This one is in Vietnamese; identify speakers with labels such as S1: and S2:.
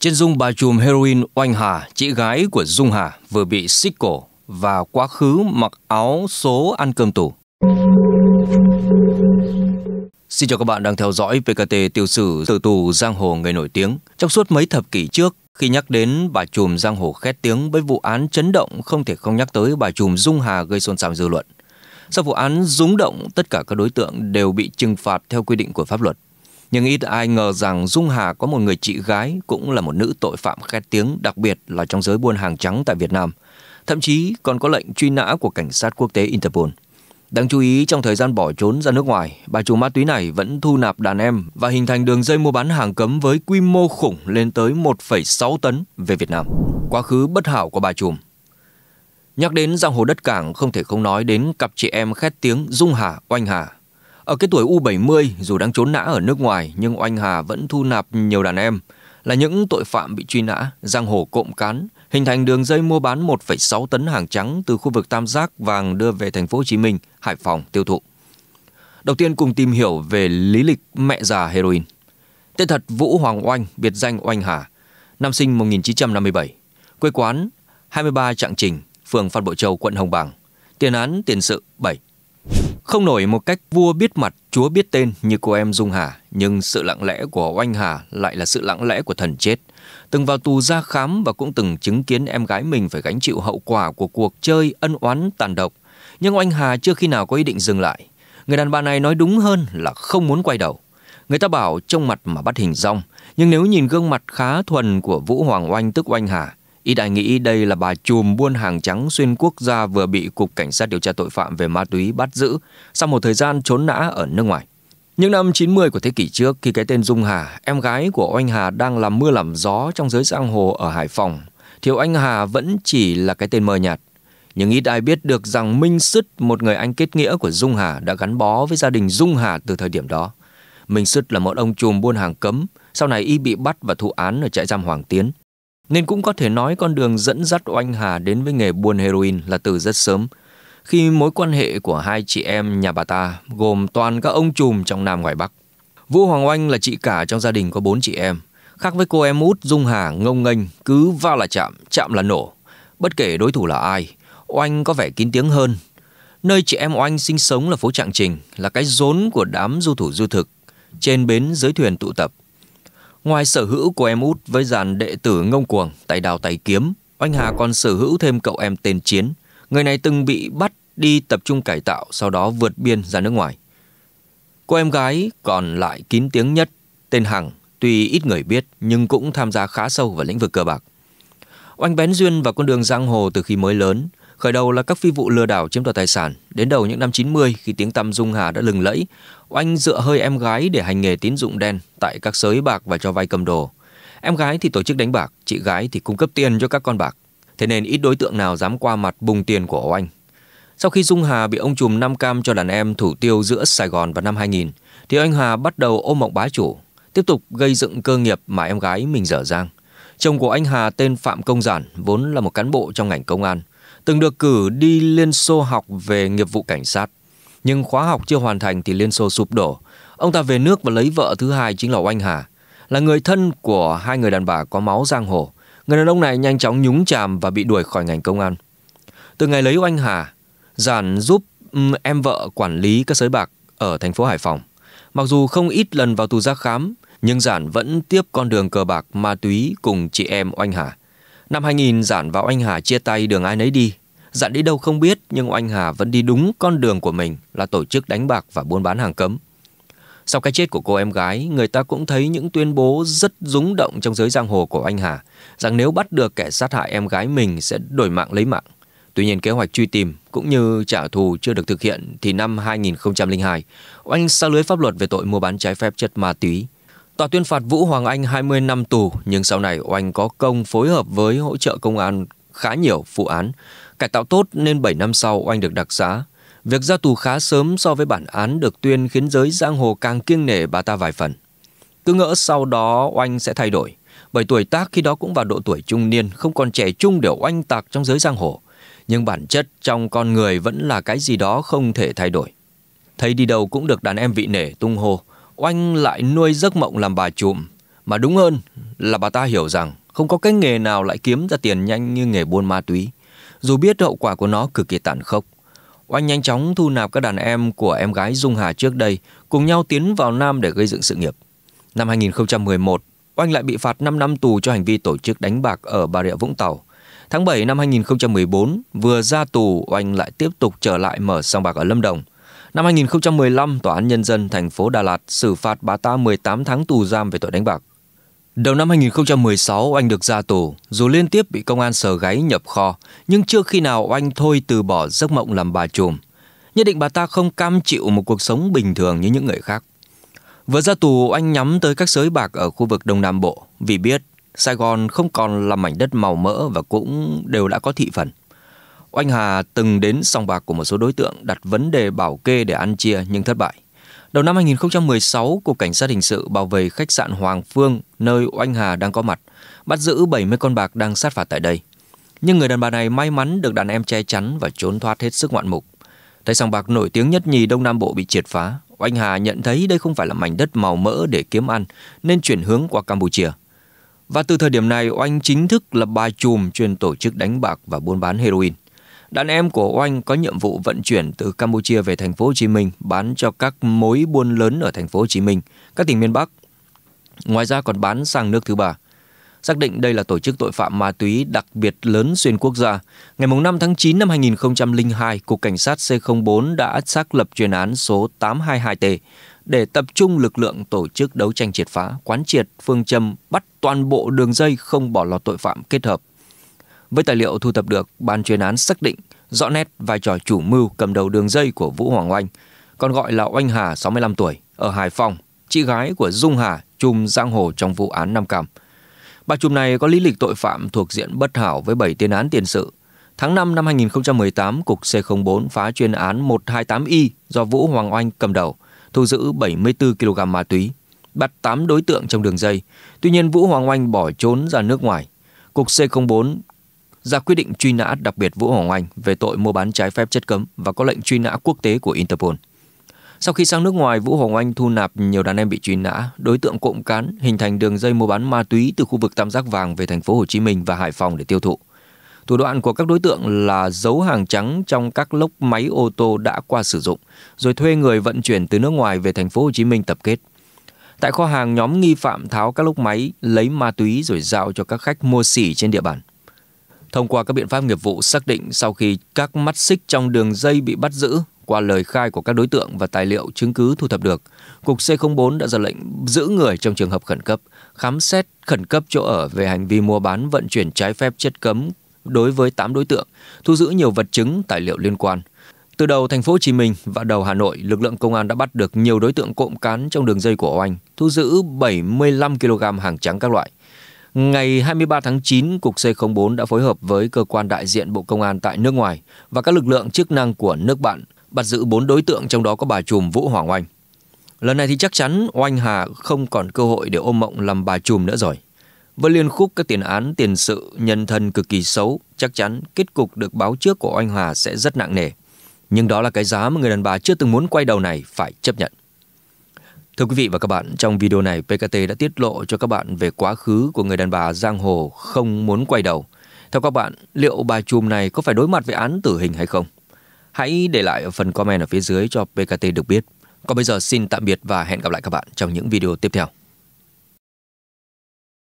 S1: Trên Dung bà chùm heroin Oanh Hà, chị gái của Dung Hà vừa bị xích cổ và quá khứ mặc áo số ăn cơm tù. Xin chào các bạn đang theo dõi PKT tiêu sử tử tù giang hồ người nổi tiếng. Trong suốt mấy thập kỷ trước, khi nhắc đến bà chùm giang hồ khét tiếng với vụ án chấn động không thể không nhắc tới bà chùm Dung Hà gây xôn xao dư luận. Sau vụ án rúng động, tất cả các đối tượng đều bị trừng phạt theo quy định của pháp luật. Nhưng ít ai ngờ rằng Dung Hà có một người chị gái cũng là một nữ tội phạm khét tiếng, đặc biệt là trong giới buôn hàng trắng tại Việt Nam. Thậm chí còn có lệnh truy nã của cảnh sát quốc tế Interpol. Đáng chú ý trong thời gian bỏ trốn ra nước ngoài, bà chủ ma túy này vẫn thu nạp đàn em và hình thành đường dây mua bán hàng cấm với quy mô khủng lên tới 1,6 tấn về Việt Nam. Quá khứ bất hảo của bà trùm. Nhắc đến giang hồ đất cảng không thể không nói đến cặp chị em khét tiếng Dung Hà, Oanh Hà ở cái tuổi U70, dù đang trốn nã ở nước ngoài nhưng Oanh Hà vẫn thu nạp nhiều đàn em, là những tội phạm bị truy nã, giang hồ cộm cán, hình thành đường dây mua bán 1,6 tấn hàng trắng từ khu vực Tam Giác vàng đưa về thành phố Hồ Chí Minh, Hải Phòng tiêu thụ. Đầu tiên cùng tìm hiểu về lý lịch mẹ già heroin. Tên thật Vũ Hoàng Oanh, biệt danh Oanh Hà, năm sinh 1957, quê quán 23 Trạng Trình, phường Phan Bội Châu, quận Hồng Bàng, tiền án tiền sự 7. Không nổi một cách vua biết mặt, chúa biết tên như cô em Dung Hà, nhưng sự lặng lẽ của Oanh Hà lại là sự lặng lẽ của thần chết. Từng vào tù ra khám và cũng từng chứng kiến em gái mình phải gánh chịu hậu quả của cuộc chơi ân oán tàn độc. Nhưng Oanh Hà chưa khi nào có ý định dừng lại. Người đàn bà này nói đúng hơn là không muốn quay đầu. Người ta bảo trông mặt mà bắt hình rong, nhưng nếu nhìn gương mặt khá thuần của Vũ Hoàng Oanh tức Oanh Hà, Y đại nghĩ đây là bà chùm buôn hàng trắng xuyên quốc gia vừa bị Cục Cảnh sát điều tra tội phạm về ma túy bắt giữ sau một thời gian trốn nã ở nước ngoài. Những năm 90 của thế kỷ trước, khi cái tên Dung Hà, em gái của Oanh Hà đang làm mưa làm gió trong giới giang hồ ở Hải Phòng, Thiếu Anh Hà vẫn chỉ là cái tên mờ nhạt. Nhưng ít ai biết được rằng Minh Sứt, một người anh kết nghĩa của Dung Hà đã gắn bó với gia đình Dung Hà từ thời điểm đó. Minh Sứt là một ông chùm buôn hàng cấm, sau này y bị bắt và thụ án ở trại giam Hoàng Tiến. Nên cũng có thể nói con đường dẫn dắt Oanh Hà đến với nghề buôn heroin là từ rất sớm, khi mối quan hệ của hai chị em nhà bà ta gồm toàn các ông chùm trong Nam ngoài Bắc. Vũ Hoàng Oanh là chị cả trong gia đình có bốn chị em. Khác với cô em út Dung Hà ngông nghênh cứ va là chạm, chạm là nổ. Bất kể đối thủ là ai, Oanh có vẻ kín tiếng hơn. Nơi chị em Oanh sinh sống là phố Trạng Trình, là cái rốn của đám du thủ du thực, trên bến dưới thuyền tụ tập. Ngoài sở hữu của em út với dàn đệ tử ngông cuồng, tay đào tay kiếm, anh Hà còn sở hữu thêm cậu em tên Chiến. Người này từng bị bắt đi tập trung cải tạo, sau đó vượt biên ra nước ngoài. Cô em gái còn lại kín tiếng nhất, tên Hằng, tuy ít người biết nhưng cũng tham gia khá sâu vào lĩnh vực cờ bạc. Oanh bén duyên vào con đường giang hồ từ khi mới lớn, Khởi đầu là các phi vụ lừa đảo chiếm đoạt tài sản, đến đầu những năm 90 khi tiếng tăm Dung Hà đã lừng lẫy, oanh dựa hơi em gái để hành nghề tín dụng đen tại các sới bạc và cho vay cầm đồ. Em gái thì tổ chức đánh bạc, chị gái thì cung cấp tiền cho các con bạc. Thế nên ít đối tượng nào dám qua mặt bùng tiền của oanh. Sau khi Dung Hà bị ông trùm Nam Cam cho đàn em thủ tiêu giữa Sài Gòn vào năm 2000, thì anh Hà bắt đầu ôm mộng bá chủ, tiếp tục gây dựng cơ nghiệp mà em gái mình dở dang. Chồng của anh Hà tên Phạm Công Giản vốn là một cán bộ trong ngành công an – từng được cử đi Liên Xô học về nghiệp vụ cảnh sát. Nhưng khóa học chưa hoàn thành thì Liên Xô sụp đổ. Ông ta về nước và lấy vợ thứ hai chính là Oanh Hà, là người thân của hai người đàn bà có máu giang hồ. Người đàn ông này nhanh chóng nhúng chàm và bị đuổi khỏi ngành công an. Từ ngày lấy Oanh Hà, Giản giúp um, em vợ quản lý các sới bạc ở thành phố Hải Phòng. Mặc dù không ít lần vào tù ra khám, nhưng Giản vẫn tiếp con đường cờ bạc ma túy cùng chị em Oanh Hà. Năm 2000 Giản và Oanh Hà chia tay đường ai nấy đi. Giản đi đâu không biết nhưng Oanh Hà vẫn đi đúng con đường của mình là tổ chức đánh bạc và buôn bán hàng cấm. Sau cái chết của cô em gái, người ta cũng thấy những tuyên bố rất rúng động trong giới giang hồ của Oanh Hà rằng nếu bắt được kẻ sát hại em gái mình sẽ đổi mạng lấy mạng. Tuy nhiên kế hoạch truy tìm cũng như trả thù chưa được thực hiện thì năm 2002, Oanh xa lưới pháp luật về tội mua bán trái phép chất ma túy Tòa tuyên phạt Vũ Hoàng Anh 20 năm tù, nhưng sau này Oanh có công phối hợp với hỗ trợ công an khá nhiều vụ án. Cải tạo tốt nên 7 năm sau Oanh được đặc xá. Việc ra tù khá sớm so với bản án được tuyên khiến giới giang hồ càng kiêng nể bà ta vài phần. Cứ ngỡ sau đó Oanh sẽ thay đổi, bởi tuổi tác khi đó cũng vào độ tuổi trung niên, không còn trẻ trung để oanh tạc trong giới giang hồ. Nhưng bản chất trong con người vẫn là cái gì đó không thể thay đổi. Thấy đi đâu cũng được đàn em vị nể tung hô, Oanh lại nuôi giấc mộng làm bà trùm, mà đúng hơn là bà ta hiểu rằng không có cái nghề nào lại kiếm ra tiền nhanh như nghề buôn ma túy, dù biết hậu quả của nó cực kỳ tàn khốc. Oanh nhanh chóng thu nạp các đàn em của em gái Dung Hà trước đây, cùng nhau tiến vào Nam để gây dựng sự nghiệp. Năm 2011, Oanh lại bị phạt 5 năm tù cho hành vi tổ chức đánh bạc ở Bà Rịa Vũng Tàu. Tháng 7 năm 2014, vừa ra tù, Oanh lại tiếp tục trở lại mở sòng bạc ở Lâm Đồng – Năm 2015, Tòa án Nhân dân thành phố Đà Lạt xử phạt bà ta 18 tháng tù giam về tội đánh bạc. Đầu năm 2016, Oanh được ra tù, dù liên tiếp bị công an sờ gáy nhập kho, nhưng chưa khi nào Oanh thôi từ bỏ giấc mộng làm bà trùm. Nhất định bà ta không cam chịu một cuộc sống bình thường như những người khác. Vừa ra tù, Oanh nhắm tới các sới bạc ở khu vực Đông Nam Bộ, vì biết Sài Gòn không còn là mảnh đất màu mỡ và cũng đều đã có thị phần. Oanh Hà từng đến sòng bạc của một số đối tượng đặt vấn đề bảo kê để ăn chia nhưng thất bại. Đầu năm 2016, Cục Cảnh sát Hình sự bảo vệ khách sạn Hoàng Phương, nơi Oanh Hà đang có mặt, bắt giữ 70 con bạc đang sát phạt tại đây. Nhưng người đàn bà này may mắn được đàn em che chắn và trốn thoát hết sức ngoạn mục. Thấy sòng bạc nổi tiếng nhất nhì Đông Nam Bộ bị triệt phá, Oanh Hà nhận thấy đây không phải là mảnh đất màu mỡ để kiếm ăn, nên chuyển hướng qua Campuchia. Và từ thời điểm này, Oanh chính thức lập bài chùm chuyên tổ chức đánh bạc và buôn bán heroin – Đàn em của Oanh có nhiệm vụ vận chuyển từ Campuchia về thành phố Hồ Chí Minh bán cho các mối buôn lớn ở thành phố Hồ Chí Minh, các tỉnh miền Bắc. Ngoài ra còn bán sang nước thứ ba. Xác định đây là tổ chức tội phạm ma túy đặc biệt lớn xuyên quốc gia, ngày 5 tháng 9 năm 2002, Cục Cảnh sát C04 đã xác lập chuyên án số 822T để tập trung lực lượng tổ chức đấu tranh triệt phá, quán triệt phương châm bắt toàn bộ đường dây không bỏ lọt tội phạm kết hợp với tài liệu thu thập được, ban chuyên án xác định rõ nét vai trò chủ mưu cầm đầu đường dây của Vũ Hoàng Oanh, còn gọi là Oanh Hà 65 tuổi, ở Hải Phòng, chị gái của Dung Hà, chùm giang hồ trong vụ án Nam Cam. Bà chùm này có lý lịch tội phạm thuộc diện bất hảo với 7 tiền án tiền sự. Tháng 5 năm 2018, Cục C04 phá chuyên án 128Y do Vũ Hoàng Oanh cầm đầu, thu giữ 74 kg ma túy, bắt 8 đối tượng trong đường dây. Tuy nhiên, Vũ Hoàng Oanh bỏ trốn ra nước ngoài. Cục C04 ra quyết định truy nã đặc biệt Vũ Hoàng Oanh về tội mua bán trái phép chất cấm và có lệnh truy nã quốc tế của Interpol. Sau khi sang nước ngoài, Vũ Hoàng Oanh thu nạp nhiều đàn em bị truy nã, đối tượng cộng cán hình thành đường dây mua bán ma túy từ khu vực Tam Giác Vàng về thành phố Hồ Chí Minh và Hải Phòng để tiêu thụ. Thủ đoạn của các đối tượng là giấu hàng trắng trong các lốc máy ô tô đã qua sử dụng, rồi thuê người vận chuyển từ nước ngoài về thành phố Hồ Chí Minh tập kết. Tại kho hàng, nhóm nghi phạm tháo các lốc máy, lấy ma túy rồi giao cho các khách mua xỉ trên địa bàn. Thông qua các biện pháp nghiệp vụ xác định sau khi các mắt xích trong đường dây bị bắt giữ, qua lời khai của các đối tượng và tài liệu chứng cứ thu thập được, Cục C04 đã ra lệnh giữ người trong trường hợp khẩn cấp, khám xét khẩn cấp chỗ ở về hành vi mua bán vận chuyển trái phép chất cấm đối với 8 đối tượng, thu giữ nhiều vật chứng, tài liệu liên quan. Từ đầu thành phố Hồ Chí Minh và đầu Hà Nội, lực lượng công an đã bắt được nhiều đối tượng cộm cán trong đường dây của Oanh, thu giữ 75 kg hàng trắng các loại. Ngày 23 tháng 9, Cục C04 đã phối hợp với cơ quan đại diện Bộ Công an tại nước ngoài và các lực lượng chức năng của nước bạn bắt giữ 4 đối tượng trong đó có bà trùm Vũ Hoàng Oanh. Lần này thì chắc chắn Oanh Hà không còn cơ hội để ôm mộng làm bà trùm nữa rồi. Với liên khúc các tiền án tiền sự nhân thân cực kỳ xấu, chắc chắn kết cục được báo trước của Oanh Hà sẽ rất nặng nề. Nhưng đó là cái giá mà người đàn bà chưa từng muốn quay đầu này phải chấp nhận. Thưa quý vị và các bạn, trong video này PKT đã tiết lộ cho các bạn về quá khứ của người đàn bà giang hồ không muốn quay đầu. Theo các bạn, liệu bà chùm này có phải đối mặt với án tử hình hay không? Hãy để lại phần comment ở phía dưới cho PKT được biết. Còn bây giờ xin tạm biệt và hẹn gặp lại các bạn trong những video tiếp theo.